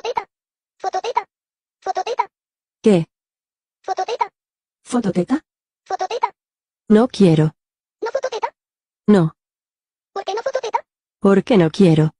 Fototeta. Fototeta. Fototeta. ¿Qué? Fototeta. ¿Fototeta? Fototeta. No quiero. ¿No fototeta? No. ¿Por qué no fototeta? Porque no quiero.